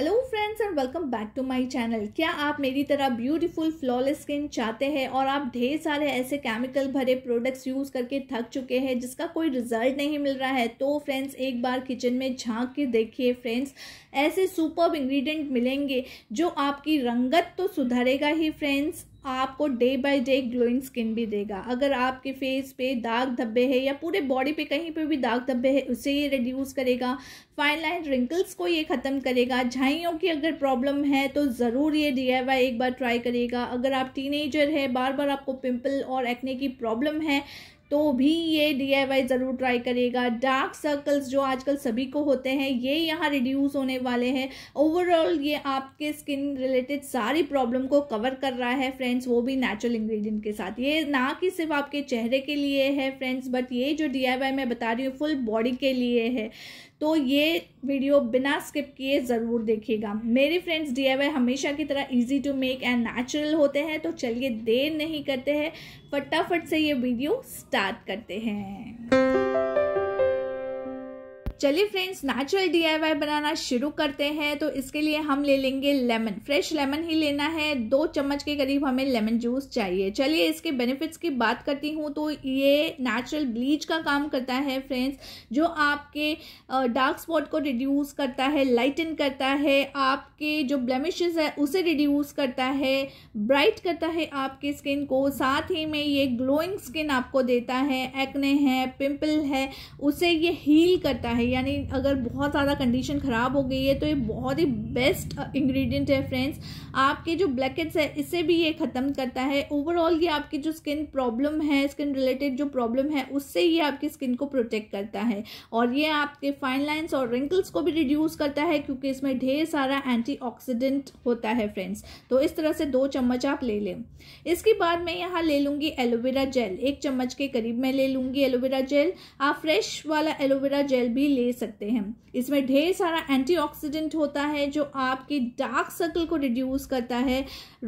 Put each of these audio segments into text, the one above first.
hello friends and welcome back to my channel क्या आप मेरी तरह ब्यूटीफुल फ्लॉलेस स्किन चाहते हैं और आप ढेर सारे ऐसे केमिकल भरे प्रोडक्ट्स यूज़ करके थक चुके हैं जिसका कोई रिजल्ट नहीं मिल रहा है तो फ्रेंड्स एक बार किचन में झांक के देखिए फ्रेंड्स ऐसे सुपर इंग्रेडिएंट मिलेंगे जो आपकी रंगत तो सुधरेगा ही फ्रेंड्स आपको day by day glowing skin भी देगा अगर आपके फेस पे दाग धब्बे हैं या पूरे बॉडी पे कहीं पे भी दाग धब्बे हैं उसे ये रिड्यूस करेगा फाइन लाइन रिंकल्स को ये ख़त्म करेगा झाइयों की अगर प्रॉब्लम है तो ज़रूर ये डी एक बार ट्राई करेगा अगर आप टीनेजर है बार बार आपको पिंपल और एक्ने की प्रॉब्लम है तो भी ये डी ज़रूर ट्राई करेगा डार्क सर्कल्स जो आजकल सभी को होते हैं ये यहाँ रिड्यूस होने वाले हैं ओवरऑल ये आपके स्किन रिलेटेड सारी प्रॉब्लम को कवर कर रहा है फ्रेंड्स वो भी नेचुरल इंग्रेडिएंट के साथ ये ना कि सिर्फ आपके चेहरे के लिए है फ्रेंड्स बट ये जो डी मैं बता रही हूँ फुल बॉडी के लिए है तो ये वीडियो बिना स्किप किए ज़रूर देखिएगा मेरे फ्रेंड्स डी हमेशा की तरह easy to make and natural होते हैं तो चलिए देर नहीं करते हैं फटाफट से ये वीडियो स्टार्ट करते हैं चलिए फ्रेंड्स नेचुरल डीआईवाई बनाना शुरू करते हैं तो इसके लिए हम ले लेंगे लेमन फ्रेश लेमन ही लेना है दो चम्मच के करीब हमें लेमन जूस चाहिए चलिए इसके बेनिफिट्स की बात करती हूँ तो ये नेचुरल ब्लीच का काम करता है फ्रेंड्स जो आपके डार्क स्पॉट को रिड्यूस करता है लाइटन करता है आपके जो ब्लमिश है उसे रिड्यूस करता है ब्राइट करता है आपकी स्किन को साथ ही में ये ग्लोइंग स्किन आपको देता है एक्ने है पिम्पल है उसे ये हील करता है यानी अगर बहुत ज़्यादा कंडीशन ख़राब हो गई है तो ये बहुत ही बेस्ट इंग्रेडिएंट uh, है फ्रेंड्स आपके जो ब्लैकेट्स है इसे भी ये ख़त्म करता है ओवरऑल ये आपकी जो स्किन प्रॉब्लम है स्किन रिलेटेड जो प्रॉब्लम है उससे ये आपकी स्किन को प्रोटेक्ट करता है और ये आपके फाइन लाइन्स और रिंकल्स को भी रिड्यूस करता है क्योंकि इसमें ढेर सारा एंटी होता है फ्रेंड्स तो इस तरह से दो चम्मच आप ले लें इसके बाद मैं यहाँ ले लूँगी एलोवेरा जेल एक चम्मच के करीब मैं ले लूँगी एलोवेरा जेल आप फ्रेश वाला एलोवेरा जेल भी ले सकते हैं इसमें ढेर सारा एंटीऑक्सीडेंट होता है जो आपके डार्क सर्कल को रिड्यूस करता है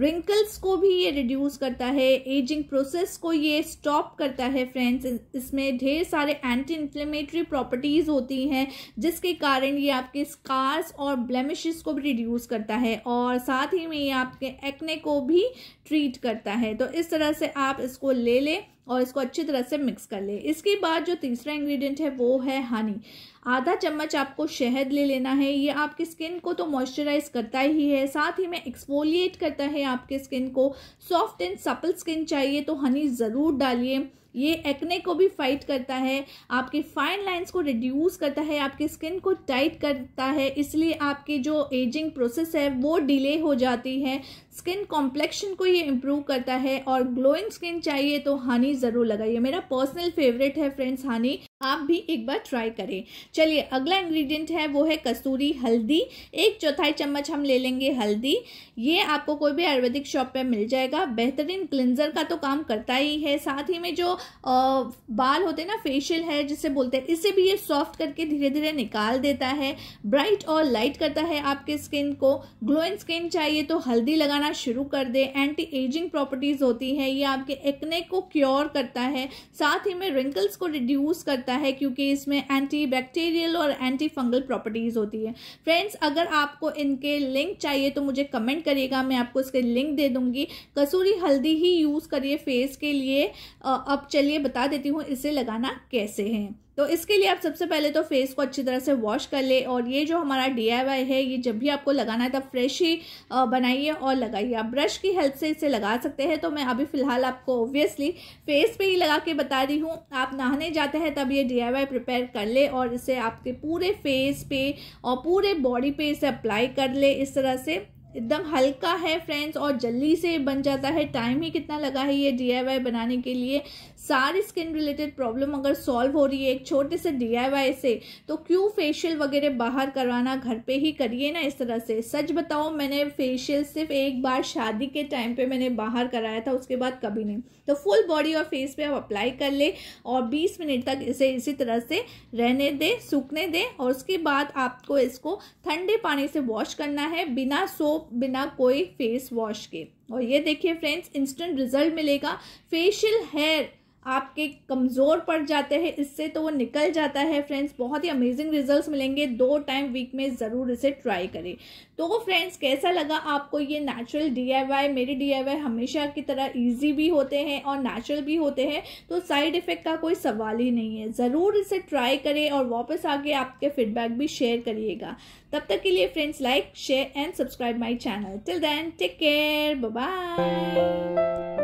रिंकल्स को भी ये रिड्यूस करता है एजिंग प्रोसेस को ये स्टॉप करता है फ्रेंड्स इसमें ढेर सारे एंटी इन्फ्लेमेटरी प्रॉपर्टीज़ होती हैं जिसके कारण ये आपके स्कार्स और ब्लेमिशेस को भी रिड्यूस करता है और साथ ही में ये आपके एक्ने को भी ट्रीट करता है तो इस तरह से आप इसको ले लें और इसको अच्छी तरह से मिक्स कर ले इसके बाद जो तीसरा इंग्रेडिएंट है वो है हनी आधा चम्मच आपको शहद ले लेना है ये आपकी स्किन को तो मॉइस्चराइज करता ही है साथ ही में एक्सफोलिएट करता है आपके स्किन को सॉफ्ट एंड सपल स्किन चाहिए तो हनी ज़रूर डालिए ये एक्ने को भी फाइट करता है आपके फाइन लाइंस को रिड्यूस करता है आपकी स्किन को टाइट करता है इसलिए आपकी जो एजिंग प्रोसेस है वो डिले हो जाती है स्किन कॉम्प्लेक्शन को ये इम्प्रूव करता है और ग्लोइंग स्किन चाहिए तो हनी ज़रूर लगाइए मेरा पर्सनल फेवरेट है फ्रेंड्स हनी आप भी एक बार ट्राई करें चलिए अगला इंग्रेडिएंट है वो है कसूरी हल्दी एक चौथाई चम्मच हम ले लेंगे हल्दी ये आपको कोई भी आयुर्वेदिक शॉप पे मिल जाएगा बेहतरीन क्लिनजर का तो काम करता ही है साथ ही में जो आ, बाल होते हैं ना फेशियल है जिसे बोलते हैं इसे भी ये सॉफ्ट करके धीरे धीरे निकाल देता है ब्राइट और लाइट करता है आपके स्किन को ग्लोइंग स्किन चाहिए तो हल्दी लगाना शुरू कर दे एंटी एजिंग प्रॉपर्टीज़ होती है ये आपके एक्ने को क्योर करता है साथ ही में रिंकल्स को रिड्यूस करता जाता है क्योंकि इसमें एंटी बैक्टीरियल और एंटी फंगल प्रॉपर्टीज़ होती है फ्रेंड्स अगर आपको इनके लिंक चाहिए तो मुझे कमेंट करिएगा मैं आपको इसके लिंक दे दूँगी कसूरी हल्दी ही यूज़ करिए फेस के लिए अब चलिए बता देती हूँ इसे लगाना कैसे है तो इसके लिए आप सबसे पहले तो फेस को अच्छी तरह से वॉश कर ले और ये जो हमारा डी है ये जब भी आपको लगाना है तब फ्रेश ही बनाइए और लगाइए आप ब्रश की हेल्प से इसे लगा सकते हैं तो मैं अभी फ़िलहाल आपको ऑब्वियसली फेस पे ही लगा के बता रही हूँ आप नहाने जाते हैं तब ये डी प्रिपेयर कर ले और इसे आपके पूरे फेस पे और पूरे बॉडी पे इसे अप्लाई कर ले इस तरह से एकदम हल्का है फ्रेंड्स और जल्दी से बन जाता है टाइम ही कितना लगा है ये डी बनाने के लिए सारी स्किन रिलेटेड प्रॉब्लम अगर सॉल्व हो रही है एक छोटे से डी से तो क्यों फेशियल वगैरह बाहर करवाना घर पे ही करिए ना इस तरह से सच बताओ मैंने फेशियल सिर्फ एक बार शादी के टाइम पे मैंने बाहर कराया था उसके बाद कभी नहीं तो फुल बॉडी और फेस पर आप अप्लाई कर ले और बीस मिनट तक इसे इसी तरह से रहने दें सूखने दें और उसके बाद आपको इसको ठंडे पानी से वॉश करना है बिना सोप बिना कोई फेस वॉश के और ये देखिए फ्रेंड्स इंस्टेंट रिजल्ट मिलेगा फेशियल हेयर आपके कमज़ोर पड़ जाते हैं इससे तो वो निकल जाता है फ्रेंड्स बहुत ही अमेजिंग रिजल्ट्स मिलेंगे दो टाइम वीक में ज़रूर इसे ट्राई करें तो फ्रेंड्स कैसा लगा आपको ये नेचुरल डीआईवाई मेरे डीआईवाई हमेशा की तरह इजी भी होते हैं और नेचुरल भी होते हैं तो साइड इफ़ेक्ट का कोई सवाल ही नहीं है ज़रूर इसे ट्राई करें और वापस आके आपके फीडबैक भी शेयर करिएगा तब तक के लिए friends like share and subscribe my channel till then take care bye